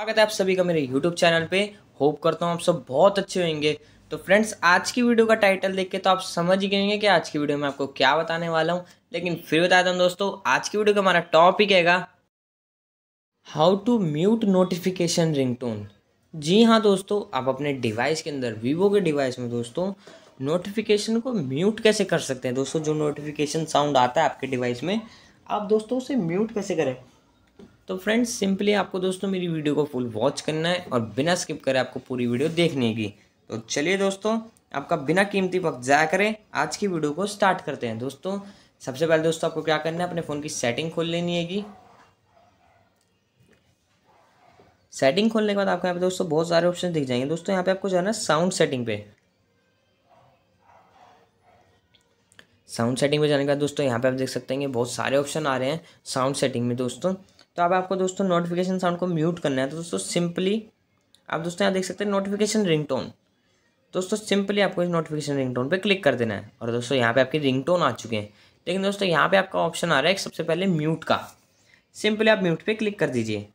स्वागत है आप सभी का मेरे YouTube चैनल पे होप करता हूँ आप सब बहुत अच्छे होंगे तो फ्रेंड्स आज की वीडियो का टाइटल देख के तो आप समझ ही गएंगे कि आज की वीडियो में आपको क्या बताने वाला हूँ लेकिन फिर बता दूँ दोस्तों आज की वीडियो का हमारा टॉपिक है how to mute notification ring जी हाँ दोस्तों आप अपने डिवाइस के अंदर वीवो के डिवाइस में दोस्तों नोटिफिकेशन को म्यूट कैसे कर सकते हैं दोस्तों जो नोटिफिकेशन साउंड आता है आपके डिवाइस में आप दोस्तों उसे म्यूट कैसे करें तो फ्रेंड्स सिंपली आपको दोस्तों मेरी वीडियो को फुल वॉच करना है और बिना स्किप करे आपको पूरी वीडियो देखने की तो चलिए दोस्तों आपका बिना कीमती वक्त ज़ाया करें आज की वीडियो को स्टार्ट करते हैं दोस्तों सबसे पहले दोस्तों आपको क्या करना है अपने फ़ोन की सेटिंग खोल लेनी हैगी सेटिंग खोलने के बाद आपको यहाँ पे दोस्तों बहुत सारे ऑप्शन दिख जाएंगे दोस्तों यहाँ पे आपको जाना है साउंड सेटिंग पे साउंड सेटिंग पे जाने के बाद दोस्तों यहाँ पे आप देख सकते हैं बहुत सारे ऑप्शन आ रहे हैं साउंड सेटिंग में दोस्तों तो अब आपको दोस्तों नोटिफिकेशन साउंड को म्यूट करना है तो दोस्तों सिंपली आप दोस्तों यहाँ देख सकते हैं नोटिफिकेशन टोन दोस्तों सिंपली आपको इस नोटिफिकेशन रिंग पे क्लिक कर देना है और दोस्तों यहाँ पे आपके रिंग आ चुके हैं लेकिन दोस्तों यहाँ पे आपका ऑप्शन आ रहा है सबसे पहले म्यूट का सिंपली आप म्यूट पे क्लिक कर दीजिए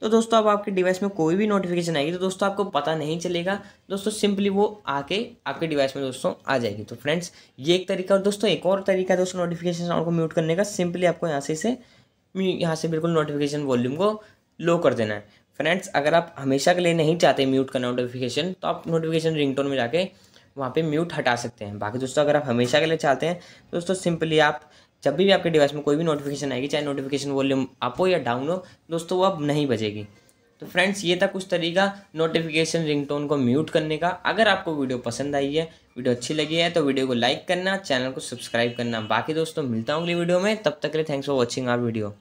तो दोस्तों अब आपके डिवाइस में कोई भी नोटिफिकेशन आएगी तो दोस्तों आपको पता नहीं चलेगा दोस्तों सिंपली वो आके आपके डिवाइस में दोस्तों आ जाएगी तो फ्रेंड्स ये एक तरीका और दोस्तों एक और तरीका है दोस्तों नोटिफिकेशन साउंड को म्यूट करने का सिंपली आपको यहाँ से इसे यहाँ से बिल्कुल नोटिफिकेशन वॉल्यूम को लो कर देना है फ्रेंड्स अगर आप हमेशा के लिए नहीं चाहते म्यूट करना नोटिफिकेशन तो आप नोटिफिकेशन रिंगटोन में जाके वहाँ पे म्यूट हटा सकते हैं बाकी दोस्तों अगर आप हमेशा के लिए चाहते हैं तो दोस्तों सिंपली आप जब भी आपके डिवाइस में कोई भी नोटिफिकेशन आएगी चाहे नोटिफिकेशन वॉल्यूम अप हो या डाउन हो दोस्तों वो अब नहीं बजेगी तो फ्रेंड्स ये था कुछ तरीका नोटिफिकेशन रिंगटोन को म्यूट करने का अगर आपको वीडियो पसंद आई है वीडियो अच्छी लगी है तो वीडियो को लाइक करना चैनल को सब्सक्राइब करना बाकी दोस्तों मिलता हूँ अगली वीडियो में तब तक के लिए thanks for watching our video